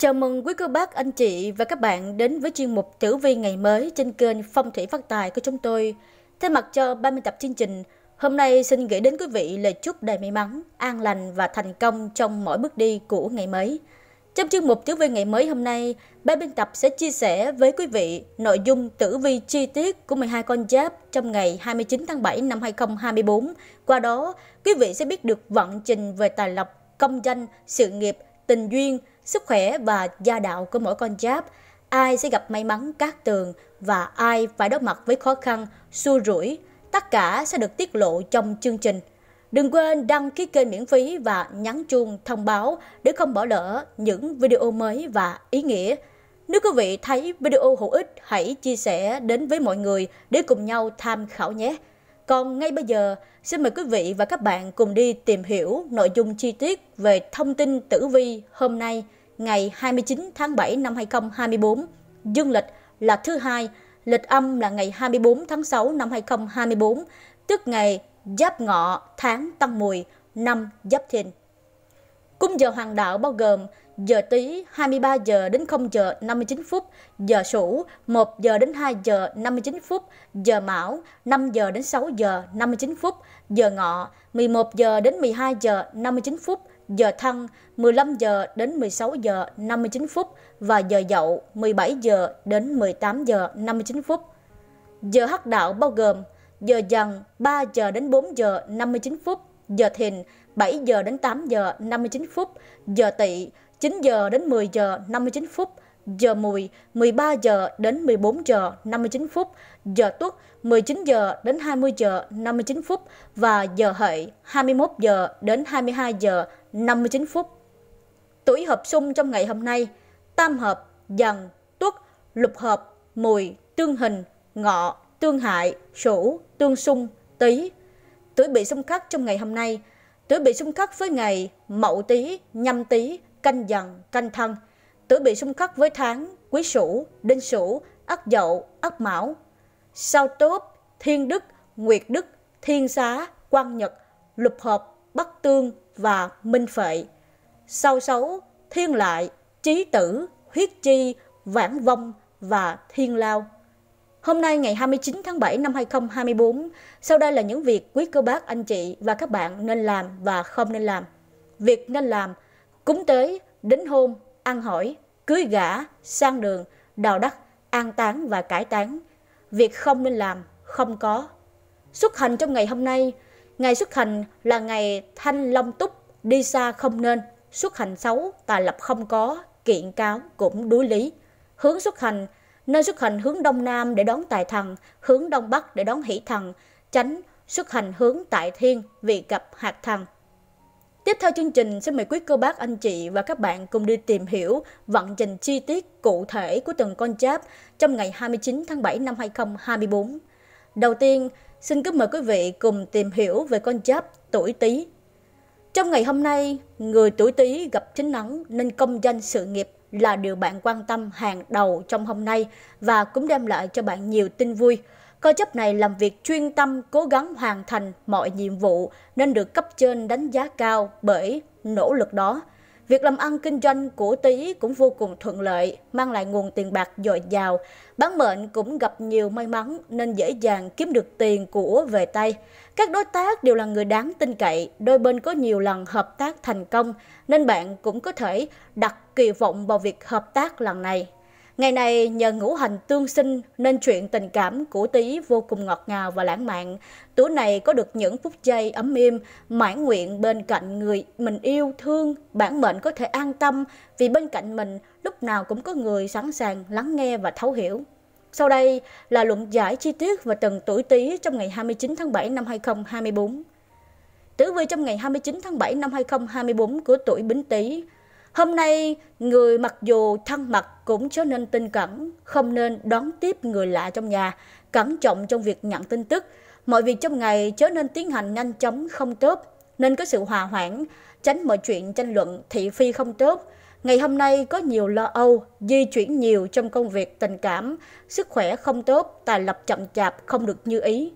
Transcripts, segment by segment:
Chào mừng quý cô bác, anh chị và các bạn đến với chuyên mục Tử vi ngày mới trên kênh Phong thủy phát tài của chúng tôi. Thay mặt cho 30 tập chương trình, hôm nay xin gửi đến quý vị lời chúc đầy may mắn, an lành và thành công trong mỗi bước đi của ngày mới. Trong chương mục Tử vi ngày mới hôm nay, ba biên tập sẽ chia sẻ với quý vị nội dung tử vi chi tiết của 12 con giáp trong ngày 29 tháng 7 năm 2024. Qua đó, quý vị sẽ biết được vận trình về tài lộc, công danh, sự nghiệp, tình duyên – sức khỏe và gia đạo của mỗi con giáp, ai sẽ gặp may mắn cát tường và ai phải đối mặt với khó khăn, xua rủi, tất cả sẽ được tiết lộ trong chương trình. Đừng quên đăng ký kênh miễn phí và nhắn chuông thông báo để không bỏ lỡ những video mới và ý nghĩa. Nếu quý vị thấy video hữu ích, hãy chia sẻ đến với mọi người để cùng nhau tham khảo nhé. Còn ngay bây giờ, xin mời quý vị và các bạn cùng đi tìm hiểu nội dung chi tiết về thông tin tử vi hôm nay, ngày 29 tháng 7 năm 2024, dương lịch là thứ hai, lịch âm là ngày 24 tháng 6 năm 2024, tức ngày Giáp Ngọ, tháng Tân Mùi, năm Giáp Thìn. Cung giờ hoàng đạo bao gồm giờ tí 23 giờ đến 0 giờ 59 phút, giờ Sửu 1 giờ đến 2 giờ 59 phút, giờ Mão 5 giờ đến 6 giờ 59 phút, giờ Ngọ 11 giờ đến 12 giờ 59 phút, giờ Thân 15 giờ đến 16 giờ 59 phút và giờ Dậu 17 giờ đến 18 giờ 59 phút. Giờ Hắc đạo bao gồm giờ Dần 3 giờ đến 4 giờ 59 phút, giờ Thìn 7 giờ đến 8 giờ 59 phút, giờ Tỵ 9 giờ đến 10 giờ 59 phút, giờ mùi 13 giờ đến 14 giờ 59 phút, giờ tuất 19 giờ đến 20 giờ 59 phút và giờ hợi 21 giờ đến 22 giờ 59 phút. Tuổi hợp xung trong ngày hôm nay: Tam hợp, Dần, Tuất, Lục hợp, Mùi, Tương hình, Ngọ, Tương hại, Sửu, Tương xung, Tý. Tuổi bị xung khắc trong ngày hôm nay: Tuổi bị xung khắc với ngày Mậu Tý, Nhâm Tý, canh dần, canh thân, tuổi bị xung khắc với tháng, quý sửu, đinh sửu, ất dậu, ất mão. Sao tốt, thiên đức, nguyệt đức, thiên xá, quan nhật, lục hợp, bắc tương và minh phệ. Sao xấu, thiên lại, trí tử, huyết chi, vãng vong và thiên lao. Hôm nay ngày 29 tháng 7 năm 2024, sau đây là những việc quý cô bác, anh chị và các bạn nên làm và không nên làm. Việc nên làm – cúng tế, đính hôn, ăn hỏi, cưới gả, sang đường, đào đất, an táng và cải táng. Việc không nên làm, không có. Xuất hành trong ngày hôm nay, ngày xuất hành là ngày thanh long túc, đi xa không nên, xuất hành xấu, tài lập không có, kiện cáo cũng đối lý. Hướng xuất hành, nên xuất hành hướng đông nam để đón tài thần, hướng đông bắc để đón hỷ thần, tránh xuất hành hướng tại thiên vì gặp hạt thần. Tiếp theo chương trình, xin mời quý cô bác, anh chị và các bạn cùng đi tìm hiểu vận trình chi tiết cụ thể của từng con giáp trong ngày 29 tháng 7 năm 2024. Đầu tiên, xin cứ mời quý vị cùng tìm hiểu về con giáp tuổi Tý. Trong ngày hôm nay, người tuổi Tý gặp chính nắng nên công danh sự nghiệp là điều bạn quan tâm hàng đầu trong hôm nay và cũng đem lại cho bạn nhiều tin vui – Cơ chấp này làm việc chuyên tâm cố gắng hoàn thành mọi nhiệm vụ nên được cấp trên đánh giá cao bởi nỗ lực đó. Việc làm ăn kinh doanh của Tý cũng vô cùng thuận lợi, mang lại nguồn tiền bạc dồi dào. Bán mệnh cũng gặp nhiều may mắn nên dễ dàng kiếm được tiền của về tay. Các đối tác đều là người đáng tin cậy, đôi bên có nhiều lần hợp tác thành công nên bạn cũng có thể đặt kỳ vọng vào việc hợp tác lần này. Ngày này, nhờ ngũ hành tương sinh nên chuyện tình cảm của Tý vô cùng ngọt ngào và lãng mạn. Tuổi này có được những phút giây ấm im, mãn nguyện bên cạnh người mình yêu, thương, bản mệnh có thể an tâm vì bên cạnh mình lúc nào cũng có người sẵn sàng lắng nghe và thấu hiểu. Sau đây là luận giải chi tiết về từng tuổi Tý trong ngày 29 tháng 7 năm 2024. Tử vi trong ngày 29 tháng 7 năm 2024 của tuổi Bính Tý – Hôm nay, người mặc dù thân mật cũng trở nên tinh cẩn, không nên đón tiếp người lạ trong nhà, cẩn trọng trong việc nhận tin tức. Mọi việc trong ngày trở nên tiến hành nhanh chóng không tốt, nên có sự hòa hoãn, tránh mọi chuyện tranh luận thị phi không tốt. Ngày hôm nay có nhiều lo âu, di chuyển nhiều trong công việc tình cảm, sức khỏe không tốt, tài lập chậm chạp không được như ý.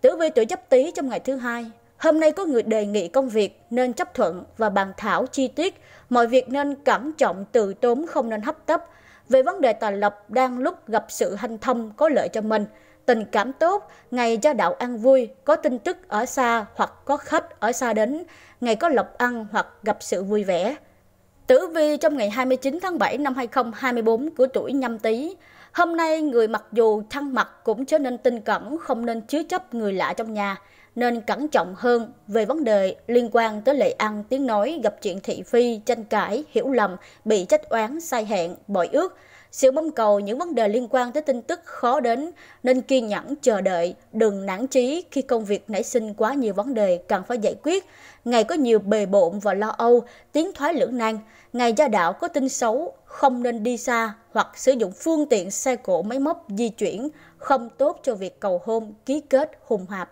Tử vi tuổi giáp tý trong ngày thứ hai, hôm nay có người đề nghị công việc nên chấp thuận và bàn thảo chi tiết mọi việc nên cẩn trọng từ tốn không nên hấp tấp. Về vấn đề tài lộc đang lúc gặp sự hanh thông có lợi cho mình, tình cảm tốt, ngày cho đạo ăn vui, có tin tức ở xa hoặc có khách ở xa đến, ngày có lộc ăn hoặc gặp sự vui vẻ. Tử vi trong ngày 29 tháng 7 năm 2024 của tuổi nhâm tý. Hôm nay người mặc dù thăng mặt cũng trở nên tinh cẩn, không nên chứa chấp người lạ trong nhà nên cẩn trọng hơn về vấn đề liên quan tới lệ ăn tiếng nói gặp chuyện thị phi, tranh cãi, hiểu lầm, bị trách oán, sai hẹn, bội ước. Siêu mong cầu những vấn đề liên quan tới tin tức khó đến nên kiên nhẫn chờ đợi, đừng nản chí khi công việc nảy sinh quá nhiều vấn đề cần phải giải quyết. Ngày có nhiều bề bộn và lo âu, tiếng thoái lưỡng nan. Ngày gia đạo có tin xấu, không nên đi xa hoặc sử dụng phương tiện xe cộ máy móc di chuyển, không tốt cho việc cầu hôn, ký kết, hùng hạp.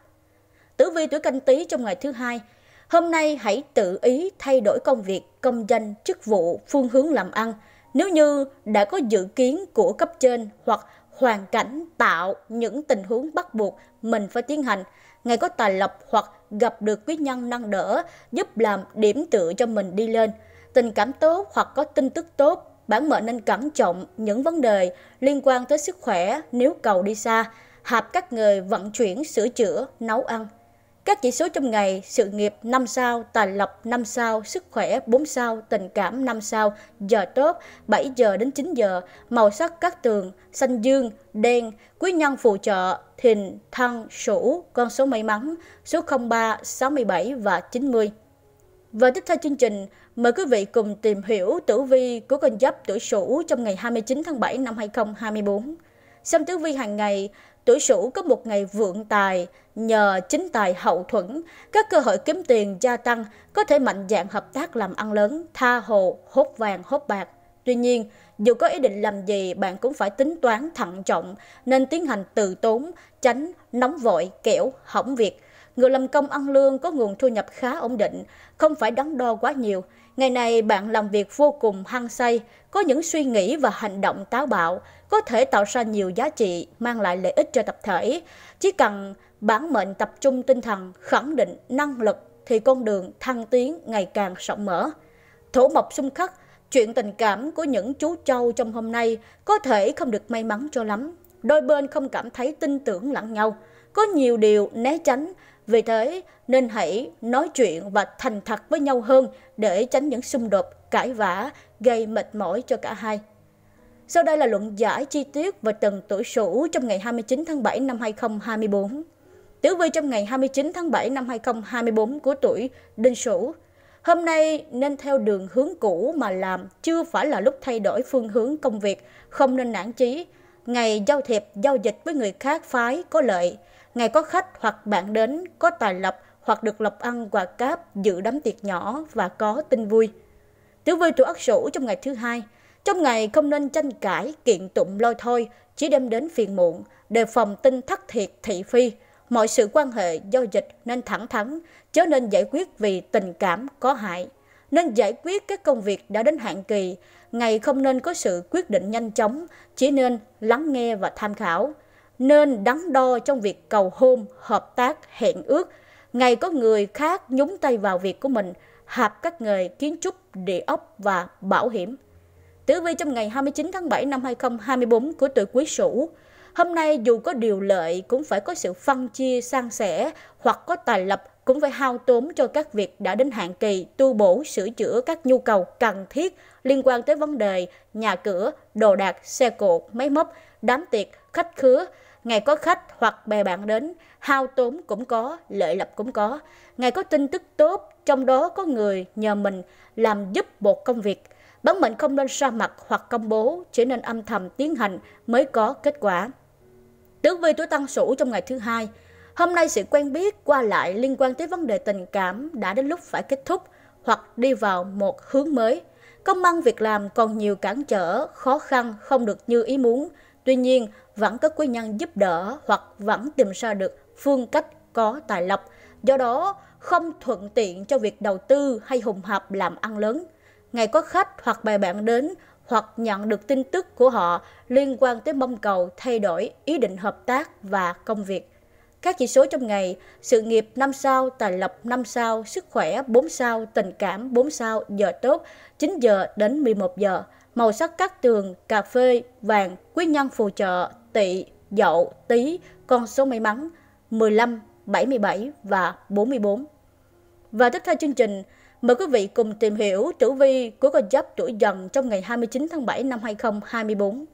Tử vi tuổi canh tí trong ngày thứ hai, hôm nay hãy tự ý thay đổi công việc, công danh, chức vụ, phương hướng làm ăn. Nếu như đã có dự kiến của cấp trên hoặc hoàn cảnh tạo những tình huống bắt buộc mình phải tiến hành, ngày có tài lộc hoặc gặp được quý nhân nâng đỡ, giúp làm điểm tựa cho mình đi lên. Tình cảm tốt hoặc có tin tức tốt, bản mệnh nên cẩn trọng những vấn đề liên quan tới sức khỏe nếu cầu đi xa, hạp các người vận chuyển, sửa chữa, nấu ăn, các chỉ số trong ngày, sự nghiệp 5 sao, tài lộc 5 sao, sức khỏe 4 sao, tình cảm 5 sao, giờ tốt 7 giờ đến 9 giờ, màu sắc các tường, xanh dương, đen, quý nhân phù trợ, thìn, thân sửu, con số may mắn, số 03, 67 và 90. Và tiếp theo chương trình, mời quý vị cùng tìm hiểu tử vi của con giáp tuổi sửu trong ngày 29 tháng 7 năm 2024. Xem tử vi hàng ngày, tuổi Sửu có một ngày vượng tài nhờ chính tài hậu thuẫn, các cơ hội kiếm tiền gia tăng, có thể mạnh dạng hợp tác làm ăn lớn, tha hồ, hốt vàng, hốt bạc. Tuy nhiên, dù có ý định làm gì bạn cũng phải tính toán thận trọng nên tiến hành từ tốn, tránh nóng vội, kẻo hỏng việc. Người làm công ăn lương có nguồn thu nhập khá ổn định, không phải đắn đo quá nhiều. Ngày này bạn làm việc vô cùng hăng say, có những suy nghĩ và hành động táo bạo, có thể tạo ra nhiều giá trị, mang lại lợi ích cho tập thể. Chỉ cần bản mệnh tập trung tinh thần, khẳng định năng lực thì con đường thăng tiến ngày càng rộng mở. Thổ mộc xung khắc, chuyện tình cảm của những chú trâu trong hôm nay có thể không được may mắn cho lắm. Đôi bên không cảm thấy tin tưởng lẫn nhau, có nhiều điều né tránh vì thế, nên hãy nói chuyện và thành thật với nhau hơn để tránh những xung đột, cãi vã, gây mệt mỏi cho cả hai. Sau đây là luận giải chi tiết về tuần tuổi Sửu trong ngày 29 tháng 7 năm 2024. Tử vi trong ngày 29 tháng 7 năm 2024 của tuổi Đinh Sửu. Hôm nay nên theo đường hướng cũ mà làm, chưa phải là lúc thay đổi phương hướng công việc, không nên nản chí. Ngày giao thiệp, giao dịch với người khác phái có lợi, Ngày có khách hoặc bạn đến có tài lộc hoặc được lộc ăn quà cáp dự đám tiệc nhỏ và có tin vui. Tử vi tuổi Ất Sửu trong ngày thứ hai, trong ngày không nên tranh cãi, kiện tụng lôi thôi, chỉ đem đến phiền muộn, đề phòng tin thất thiệt thị phi. Mọi sự quan hệ giao dịch nên thẳng thắn, chớ nên giải quyết vì tình cảm có hại. Nên giải quyết các công việc đã đến hạn kỳ, ngày không nên có sự quyết định nhanh chóng, chỉ nên lắng nghe và tham khảo nên đắn đo trong việc cầu hôn, hợp tác, hẹn ước. Ngày có người khác nhúng tay vào việc của mình, hạp các nghề kiến trúc, địa ốc và bảo hiểm. Tử vi trong ngày 29 tháng 7 năm 2024 của tuổi Quý Sửu. Hôm nay dù có điều lợi cũng phải có sự phân chia san sẻ hoặc có tài lập cũng phải hao tốn cho các việc đã đến hạn kỳ tu bổ sửa chữa các nhu cầu cần thiết liên quan tới vấn đề nhà cửa, đồ đạc, xe cộ, máy móc, đám tiệc, khách khứa ngày có khách hoặc bè bạn đến, hao tốn cũng có, lợi lập cũng có. Ngày có tin tức tốt, trong đó có người nhờ mình làm giúp một công việc. Bản mệnh không nên ra mặt hoặc công bố, chỉ nên âm thầm tiến hành mới có kết quả. Tứ vi tuổi tăng Sửu trong ngày thứ hai. Hôm nay sự quen biết qua lại liên quan tới vấn đề tình cảm đã đến lúc phải kết thúc hoặc đi vào một hướng mới. Công ăn việc làm còn nhiều cản trở, khó khăn, không được như ý muốn – Tuy nhiên, vẫn có quý nhân giúp đỡ hoặc vẫn tìm ra được phương cách có tài lộc. Do đó, không thuận tiện cho việc đầu tư hay hùng hợp làm ăn lớn. Ngày có khách hoặc bài bạn đến hoặc nhận được tin tức của họ liên quan tới mong cầu thay đổi ý định hợp tác và công việc. Các chỉ số trong ngày, sự nghiệp 5 sao, tài lộc 5 sao, sức khỏe 4 sao, tình cảm 4 sao, giờ tốt 9 giờ đến 11 giờ màu sắc cát tường, cà phê, vàng, quý nhân phù trợ, tỵ, dậu, tý, con số may mắn 15, 77 và 44. Và tiếp theo chương trình, mời quý vị cùng tìm hiểu tử vi của con giáp tuổi dần trong ngày 29 tháng 7 năm 2024.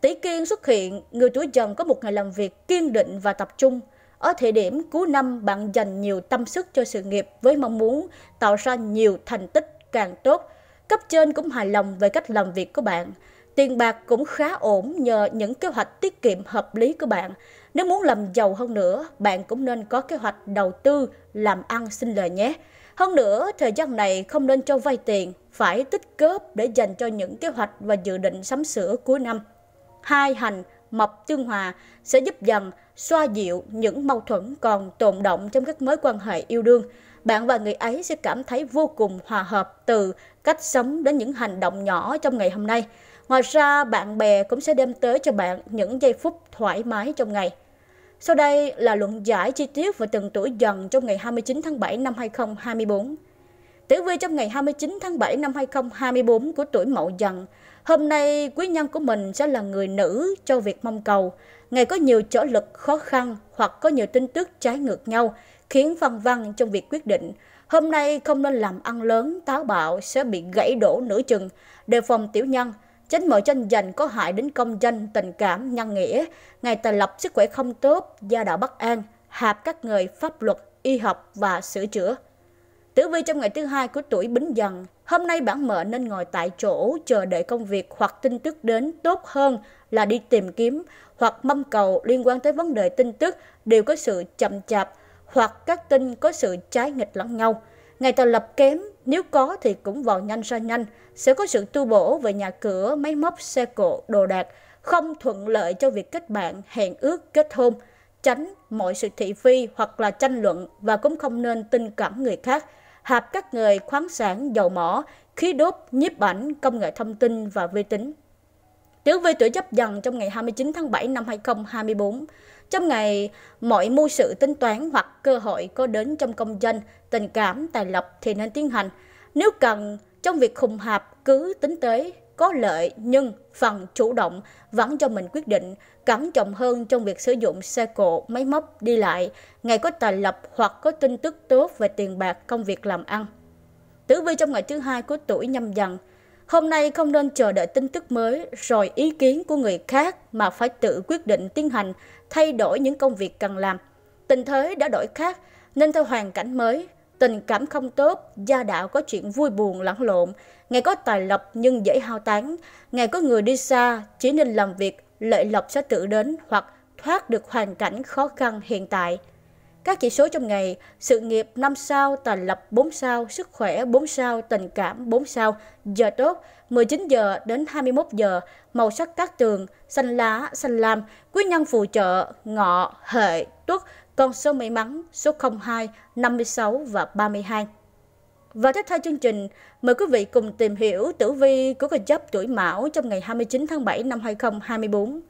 Tỷ kiên xuất hiện, người tuổi dần có một ngày làm việc kiên định và tập trung. Ở thời điểm cuối năm, bạn dành nhiều tâm sức cho sự nghiệp với mong muốn tạo ra nhiều thành tích càng tốt Cấp trên cũng hài lòng về cách làm việc của bạn. Tiền bạc cũng khá ổn nhờ những kế hoạch tiết kiệm hợp lý của bạn. Nếu muốn làm giàu hơn nữa, bạn cũng nên có kế hoạch đầu tư, làm ăn xin lời nhé. Hơn nữa, thời gian này không nên cho vay tiền, phải tích cớp để dành cho những kế hoạch và dự định sắm sửa cuối năm. Hai hành mộc tương hòa sẽ giúp dần xoa dịu những mâu thuẫn còn tồn động trong các mối quan hệ yêu đương. Bạn và người ấy sẽ cảm thấy vô cùng hòa hợp từ cách sống đến những hành động nhỏ trong ngày hôm nay. Ngoài ra, bạn bè cũng sẽ đem tới cho bạn những giây phút thoải mái trong ngày. Sau đây là luận giải chi tiết về từng tuổi dần trong ngày 29 tháng 7 năm 2024. Tử vi trong ngày 29 tháng 7 năm 2024 của tuổi Mậu Dần. Hôm nay, quý nhân của mình sẽ là người nữ cho việc mong cầu. Ngày có nhiều trở lực khó khăn hoặc có nhiều tin tức trái ngược nhau, khiến văn văn trong việc quyết định. Hôm nay không nên làm ăn lớn, táo bạo sẽ bị gãy đổ nửa chừng. Đề phòng tiểu nhân, tránh mọi tranh giành có hại đến công danh, tình cảm, nhân nghĩa. Ngày tài lập sức khỏe không tốt, gia đạo bất an, hạp các người pháp luật, y học và sửa chữa. Tử vi trong ngày thứ hai của tuổi Bính Dần, hôm nay bản mệnh nên ngồi tại chỗ chờ đợi công việc hoặc tin tức đến tốt hơn là đi tìm kiếm hoặc mâm cầu liên quan tới vấn đề tin tức đều có sự chậm chạp, hoặc các tin có sự trái nghịch lẫn nhau. Ngày tạo lập kém, nếu có thì cũng vào nhanh ra nhanh, sẽ có sự tu bổ về nhà cửa, máy móc, xe cộ, đồ đạc, không thuận lợi cho việc kết bạn, hẹn ước, kết hôn, tránh mọi sự thị phi hoặc là tranh luận và cũng không nên tin cảm người khác, hạp các người khoáng sản, dầu mỏ, khí đốt, nhiếp ảnh, công nghệ thông tin và vi tính. Tiểu vi tuổi chấp dần trong ngày 29 tháng 7 năm 2024, trong ngày, mọi mưu sự tính toán hoặc cơ hội có đến trong công danh tình cảm, tài lộc thì nên tiến hành. Nếu cần, trong việc khùng hạp cứ tính tới có lợi nhưng phần chủ động vẫn cho mình quyết định cẩn trọng hơn trong việc sử dụng xe cộ máy móc đi lại ngày có tài lộc hoặc có tin tức tốt về tiền bạc công việc làm ăn tử vi trong ngày thứ hai của tuổi nhâm dần hôm nay không nên chờ đợi tin tức mới rồi ý kiến của người khác mà phải tự quyết định tiến hành thay đổi những công việc cần làm. Tình thế đã đổi khác, nên theo hoàn cảnh mới, tình cảm không tốt, gia đạo có chuyện vui buồn lẫn lộn, ngày có tài lộc nhưng dễ hao tán, ngày có người đi xa chỉ nên làm việc, lợi lộc sẽ tự đến hoặc thoát được hoàn cảnh khó khăn hiện tại. Các chỉ số trong ngày, sự nghiệp 5 sao, tài lập 4 sao, sức khỏe 4 sao, tình cảm 4 sao, giờ tốt 19 giờ đến 21 giờ, màu sắc các tường, xanh lá, xanh lam, quý nhân phù trợ, ngọ, hệ, tuất, con số may mắn số 02, 56 và 32. Và tiếp theo chương trình, mời quý vị cùng tìm hiểu tử vi của con giáp tuổi Mão trong ngày 29 tháng 7 năm 2024.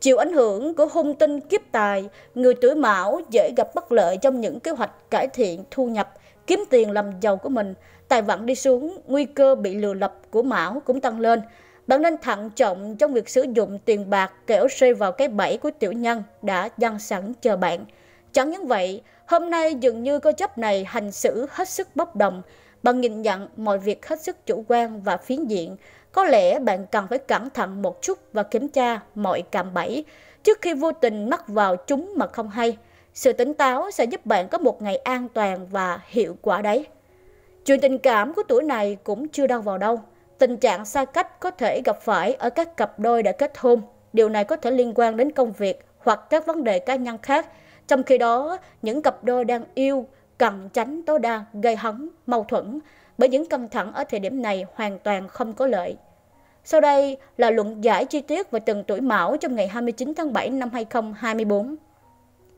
Chịu ảnh hưởng của hung tinh kiếp tài, người tuổi mão dễ gặp bất lợi trong những kế hoạch cải thiện thu nhập, kiếm tiền làm giàu của mình. Tài vận đi xuống, nguy cơ bị lừa lập của mão cũng tăng lên. Bạn nên thận trọng trong việc sử dụng tiền bạc kẻo rơi vào cái bẫy của tiểu nhân đã dăng sẵn chờ bạn. Chẳng những vậy, hôm nay dường như cơ chấp này hành xử hết sức bốc đồng. Bạn nhìn nhận mọi việc hết sức chủ quan và phiến diện, có lẽ bạn cần phải cẩn thận một chút và kiểm tra mọi cạm bẫy trước khi vô tình mắc vào chúng mà không hay. Sự tỉnh táo sẽ giúp bạn có một ngày an toàn và hiệu quả đấy. Chuyện tình cảm của tuổi này cũng chưa đâu vào đâu. Tình trạng xa cách có thể gặp phải ở các cặp đôi đã kết hôn. Điều này có thể liên quan đến công việc hoặc các vấn đề cá nhân khác. Trong khi đó, những cặp đôi đang yêu cần tránh tối đa gây hấn, mâu thuẫn bởi những căng thẳng ở thời điểm này hoàn toàn không có lợi. Sau đây là luận giải chi tiết về từng tuổi Mão trong ngày 29 tháng 7 năm 2024.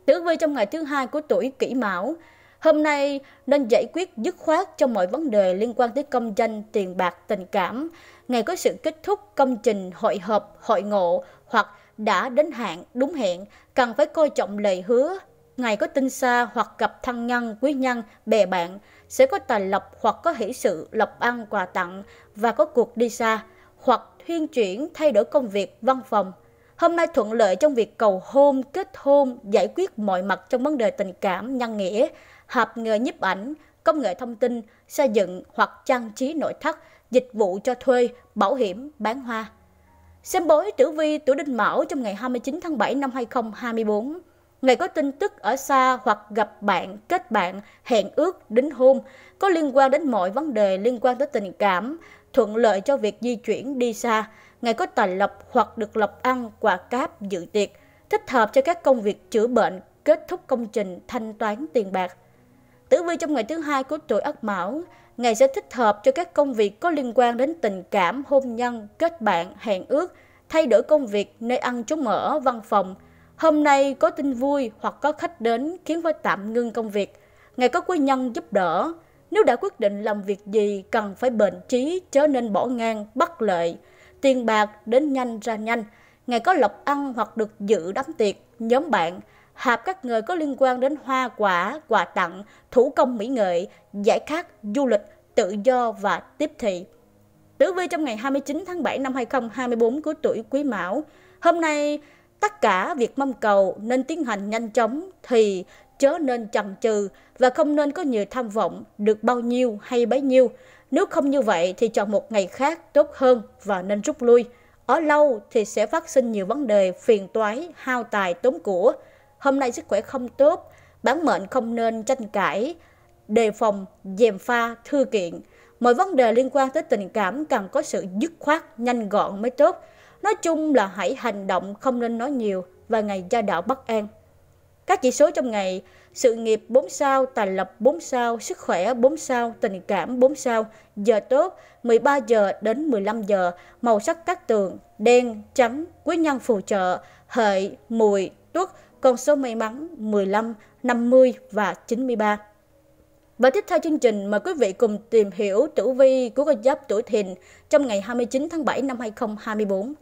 Tử vi trong ngày thứ hai của tuổi Kỷ Mão, hôm nay nên giải quyết dứt khoát trong mọi vấn đề liên quan tới công danh, tiền bạc, tình cảm. Ngày có sự kết thúc công trình, hội họp, hội ngộ hoặc đã đến hạn, đúng hẹn, cần phải coi trọng lời hứa. Ngày có tin xa hoặc gặp thân nhân, quý nhân, bè bạn, sẽ có tài lộc hoặc có hỷ sự lộc ăn quà tặng và có cuộc đi xa hoặc thuyên chuyển thay đổi công việc văn phòng. Hôm nay thuận lợi trong việc cầu hôn, kết hôn, giải quyết mọi mặt trong vấn đề tình cảm, nhân nghĩa, hợp nghề nhiếp ảnh, công nghệ thông tin, xây dựng hoặc trang trí nội thất, dịch vụ cho thuê, bảo hiểm, bán hoa. Xem bói tử vi tuổi đinh mão trong ngày 29 tháng 7 năm 2024 ngày có tin tức ở xa hoặc gặp bạn, kết bạn, hẹn ước, đính hôn, có liên quan đến mọi vấn đề liên quan tới tình cảm, thuận lợi cho việc di chuyển đi xa, ngày có tài lộc hoặc được lộc ăn, quà cáp, dự tiệc, thích hợp cho các công việc chữa bệnh, kết thúc công trình, thanh toán tiền bạc. Tử vi trong ngày thứ hai của tuổi Ất Mão, ngày sẽ thích hợp cho các công việc có liên quan đến tình cảm, hôn nhân, kết bạn, hẹn ước, thay đổi công việc, nơi ăn trốn ở, văn phòng, Hôm nay có tin vui hoặc có khách đến khiến phải tạm ngưng công việc. Ngày có quý nhân giúp đỡ. Nếu đã quyết định làm việc gì cần phải bền trí chớ nên bỏ ngang bất lợi. Tiền bạc đến nhanh ra nhanh. Ngày có lộc ăn hoặc được dự đám tiệc, nhóm bạn. Hạp các người có liên quan đến hoa quả, quà tặng, thủ công mỹ nghệ, giải khát, du lịch, tự do và tiếp thị. Tử vi trong ngày 29 tháng 7 năm 2024 của tuổi Quý Mão. Hôm nay Tất cả việc mâm cầu nên tiến hành nhanh chóng thì chớ nên chần chừ và không nên có nhiều tham vọng được bao nhiêu hay bấy nhiêu. Nếu không như vậy thì chọn một ngày khác tốt hơn và nên rút lui. Ở lâu thì sẽ phát sinh nhiều vấn đề phiền toái, hao tài, tốn của. Hôm nay sức khỏe không tốt, bản mệnh không nên tranh cãi, đề phòng, dèm pha, thư kiện. Mọi vấn đề liên quan tới tình cảm cần có sự dứt khoát, nhanh gọn mới tốt. Nói chung là hãy hành động không nên nói nhiều và ngày gia đạo bất an. Các chỉ số trong ngày, sự nghiệp 4 sao, tài lộc 4 sao, sức khỏe 4 sao, tình cảm 4 sao, giờ tốt 13 giờ đến 15 giờ, màu sắc các tường đen, trắng, quý nhân phù trợ, hợi, mùi, tuất, con số may mắn 15, 50 và 93. Và tiếp theo chương trình, mời quý vị cùng tìm hiểu tử vi của con giáp tuổi thìn trong ngày 29 tháng 7 năm 2024.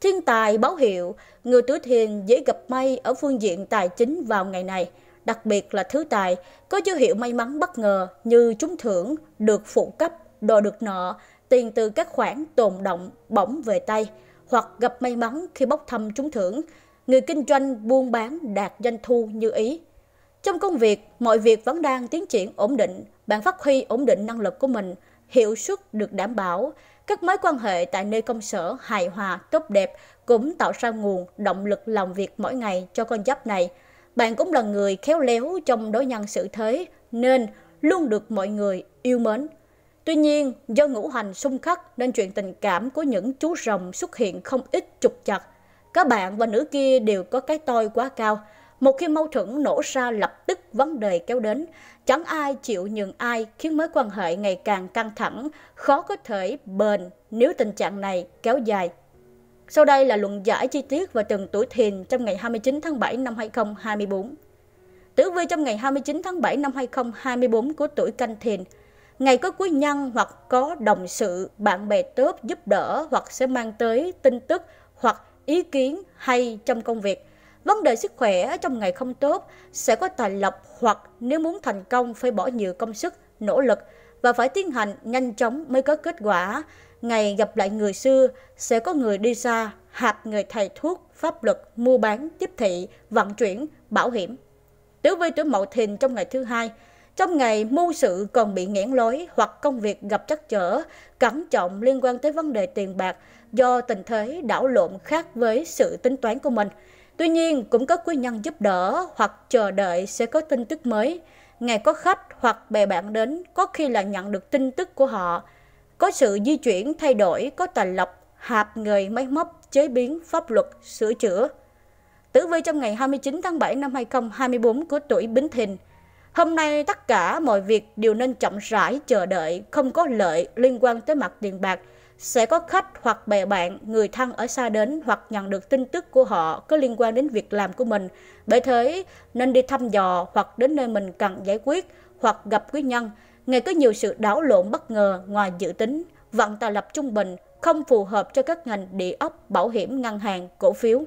Thiên tài báo hiệu, người tuổi thiền dễ gặp may ở phương diện tài chính vào ngày này, đặc biệt là thứ tài, có dấu hiệu may mắn bất ngờ như trúng thưởng, được phụ cấp, đòi được nợ, tiền từ các khoản tồn động bỗng về tay, hoặc gặp may mắn khi bốc thăm trúng thưởng, người kinh doanh buôn bán đạt doanh thu như ý. Trong công việc, mọi việc vẫn đang tiến triển ổn định, bạn phát huy ổn định năng lực của mình, hiệu suất được đảm bảo, các mối quan hệ tại nơi công sở hài hòa, tốt đẹp cũng tạo ra nguồn động lực làm việc mỗi ngày cho con giáp này. Bạn cũng là người khéo léo trong đối nhân xử thế nên luôn được mọi người yêu mến. Tuy nhiên, do ngũ hành xung khắc nên chuyện tình cảm của những chú rồng xuất hiện không ít trục chặt. Các bạn và nữ kia đều có cái tôi quá cao, một khi mâu thuẫn nổ ra lập tức vấn đề kéo đến, chẳng ai chịu nhường ai khiến mối quan hệ ngày càng căng thẳng, khó có thể bền nếu tình trạng này kéo dài. Sau đây là luận giải chi tiết về từng tuổi thìn trong ngày 29 tháng 7 năm 2024. Tử vi trong ngày 29 tháng 7 năm 2024 của tuổi canh thìn ngày có quý nhân hoặc có đồng sự, bạn bè tốt giúp đỡ hoặc sẽ mang tới tin tức hoặc ý kiến hay trong công việc – Vấn đề sức khỏe trong ngày không tốt sẽ có tài lộc hoặc nếu muốn thành công phải bỏ nhiều công sức, nỗ lực và phải tiến hành nhanh chóng mới có kết quả. Ngày gặp lại người xưa sẽ có người đi xa, hạt người thầy thuốc, pháp luật, mua bán, tiếp thị, vận chuyển, bảo hiểm. Tử vi tuổi Mậu Thìn trong ngày thứ hai, trong ngày mưu sự còn bị nghẽn lối hoặc công việc gặp trắc trở, cẩn trọng liên quan tới vấn đề tiền bạc do tình thế đảo lộn khác với sự tính toán của mình. Tuy nhiên, cũng có quý nhân giúp đỡ hoặc chờ đợi sẽ có tin tức mới. Ngày có khách hoặc bè bạn đến, có khi là nhận được tin tức của họ. Có sự di chuyển, thay đổi, có tài lộc, hạp người máy móc, chế biến, pháp luật, sửa chữa. Tử vi trong ngày 29 tháng 7 năm 2024 của tuổi Bính Thìn. Hôm nay tất cả mọi việc đều nên chậm rãi chờ đợi, không có lợi liên quan tới mặt tiền bạc – sẽ có khách hoặc bè bạn, người thân ở xa đến hoặc nhận được tin tức của họ có liên quan đến việc làm của mình. Bởi thế, nên đi thăm dò hoặc đến nơi mình cần giải quyết hoặc gặp quý nhân. Ngày có nhiều sự đảo lộn bất ngờ ngoài dự tính, vận tài lập trung bình, không phù hợp cho các ngành địa ốc, bảo hiểm, ngân hàng, cổ phiếu.